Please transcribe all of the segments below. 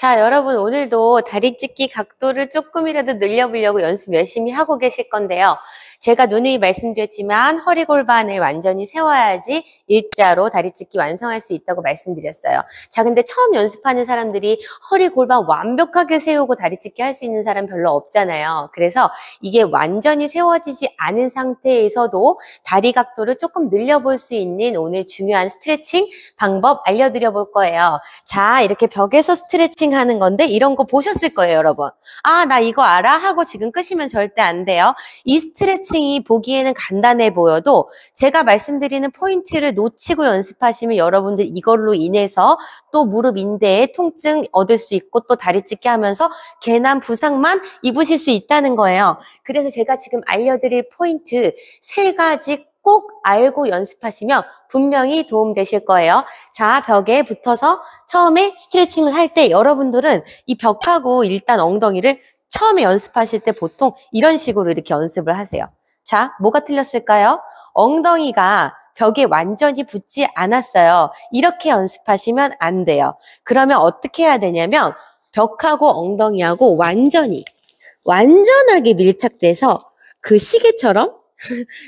자, 여러분 오늘도 다리 찢기 각도를 조금이라도 늘려보려고 연습 열심히 하고 계실 건데요. 제가 누누이 말씀드렸지만 허리 골반을 완전히 세워야지 일자로 다리 찢기 완성할 수 있다고 말씀드렸어요. 자, 근데 처음 연습하는 사람들이 허리 골반 완벽하게 세우고 다리 찢기 할 수 있는 사람 별로 없잖아요. 그래서 이게 완전히 세워지지 않은 상태에서도 다리 각도를 조금 늘려볼 수 있는 오늘 중요한 스트레칭 방법 알려드려 볼 거예요. 자, 이렇게 벽에서 스트레칭 스트레 하는 건데 이런 거 보셨을 거예요, 여러분. 아, 나 이거 알아? 하고 지금 끄시면 절대 안 돼요. 이 스트레칭이 보기에는 간단해 보여도 제가 말씀드리는 포인트를 놓치고 연습하시면 여러분들 이걸로 인해서 또 무릎 인대에 통증 얻을 수 있고 또 다리 찢게 하면서 괜한 부상만 입으실 수 있다는 거예요. 그래서 제가 지금 알려드릴 포인트 세 가지 꼭 알고 연습하시면 분명히 도움되실 거예요. 자, 벽에 붙어서 처음에 스트레칭을 할 때 여러분들은 이 벽하고 일단 엉덩이를 처음에 연습하실 때 보통 이런 식으로 이렇게 연습을 하세요. 자, 뭐가 틀렸을까요? 엉덩이가 벽에 완전히 붙지 않았어요. 이렇게 연습하시면 안 돼요. 그러면 어떻게 해야 되냐면 벽하고 엉덩이하고 완전히 완전하게 밀착돼서 그 시계처럼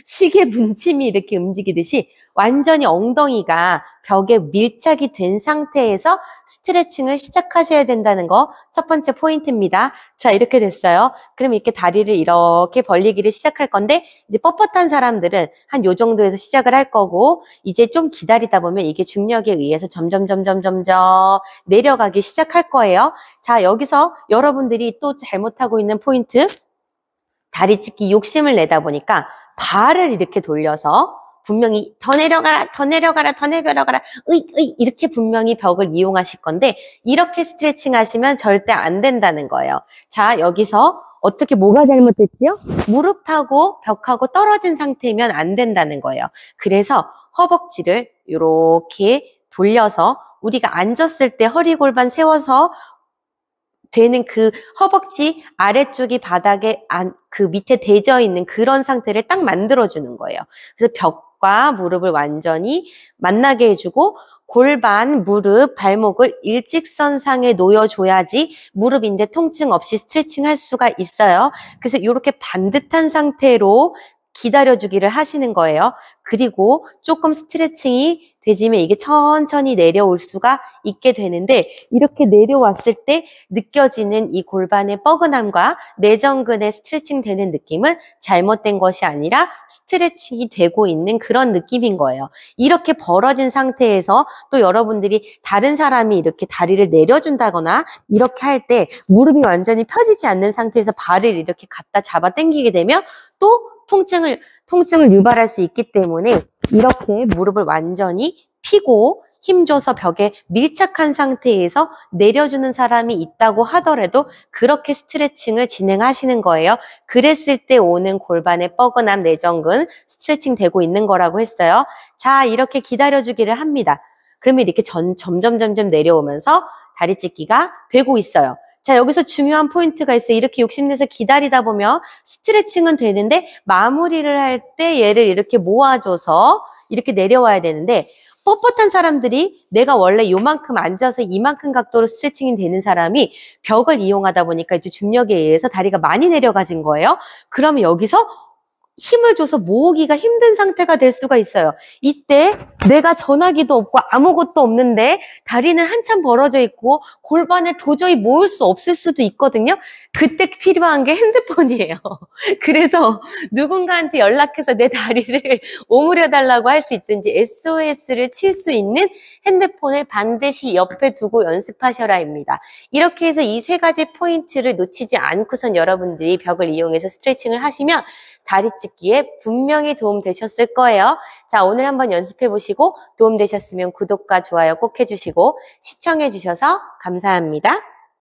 시계 문침이 이렇게 움직이듯이 완전히 엉덩이가 벽에 밀착이 된 상태에서 스트레칭을 시작하셔야 된다는 거 첫 번째 포인트입니다. 자 이렇게 됐어요. 그럼 이렇게 다리를 이렇게 벌리기를 시작할 건데 이제 뻣뻣한 사람들은 한 요 정도에서 시작을 할 거고 이제 좀 기다리다 보면 이게 중력에 의해서 점점 점점 점점 내려가기 시작할 거예요. 자 여기서 여러분들이 또 잘못하고 있는 포인트 다리 찢기 욕심을 내다 보니까 발을 이렇게 돌려서 분명히 더 내려가라, 더 내려가라, 더 내려가라, 으이, 이 이렇게 분명히 벽을 이용하실 건데, 이렇게 스트레칭 하시면 절대 안 된다는 거예요. 자, 여기서 어떻게 뭐가 잘못됐지요? 무릎하고 벽하고 떨어진 상태면 안 된다는 거예요. 그래서 허벅지를 이렇게 돌려서 우리가 앉았을 때 허리 골반 세워서 되는 그 허벅지 아래쪽이 바닥에 안, 그 밑에 대져 있는 그런 상태를 딱 만들어주는 거예요. 그래서 벽과 무릎을 완전히 만나게 해주고 골반, 무릎, 발목을 일직선상에 놓여줘야지 무릎인데 통증 없이 스트레칭 할 수가 있어요. 그래서 이렇게 반듯한 상태로 기다려주기를 하시는 거예요. 그리고 조금 스트레칭이 돼지면 이게 천천히 내려올 수가 있게 되는데 이렇게 내려왔을 때 느껴지는 이 골반의 뻐근함과 내전근의 스트레칭 되는 느낌은 잘못된 것이 아니라 스트레칭이 되고 있는 그런 느낌인 거예요. 이렇게 벌어진 상태에서 또 여러분들이 다른 사람이 이렇게 다리를 내려준다거나 이렇게 할 때 무릎이 완전히 펴지지 않는 상태에서 발을 이렇게 갖다 잡아 당기게 되면 또 통증을 통증을 유발할 수 있기 때문에 이렇게 무릎을 완전히 피고 힘줘서 벽에 밀착한 상태에서 내려주는 사람이 있다고 하더라도 그렇게 스트레칭을 진행하시는 거예요. 그랬을 때 오는 골반의 뻐근함, 내정근 스트레칭 되고 있는 거라고 했어요. 자, 이렇게 기다려주기를 합니다. 그러면 이렇게 전, 점점 점점 내려오면서 다리 찢기가 되고 있어요. 자, 여기서 중요한 포인트가 있어요. 이렇게 욕심내서 기다리다 보면 스트레칭은 되는데 마무리를 할 때 얘를 이렇게 모아줘서 이렇게 내려와야 되는데 뻣뻣한 사람들이 내가 원래 요만큼 앉아서 이만큼 각도로 스트레칭이 되는 사람이 벽을 이용하다 보니까 이제 중력에 의해서 다리가 많이 내려가진 거예요. 그러면 여기서 힘을 줘서 모으기가 힘든 상태가 될 수가 있어요. 이때 내가 전화기도 없고 아무것도 없는데 다리는 한참 벌어져 있고 골반을 도저히 모을 수 없을 수도 있거든요. 그때 필요한 게 핸드폰이에요. 그래서 누군가한테 연락해서 내 다리를 오므려달라고 할 수 있든지 SOS를 칠 수 있는 핸드폰을 반드시 옆에 두고 연습하셔라입니다. 이렇게 해서 이 세 가지 포인트를 놓치지 않고선 여러분들이 벽을 이용해서 스트레칭을 하시면 다리집 듣기에 분명히 도움되셨을 거예요. 자, 오늘 한번 연습해보시고 도움되셨으면 구독과 좋아요 꼭 해주시고 시청해주셔서 감사합니다.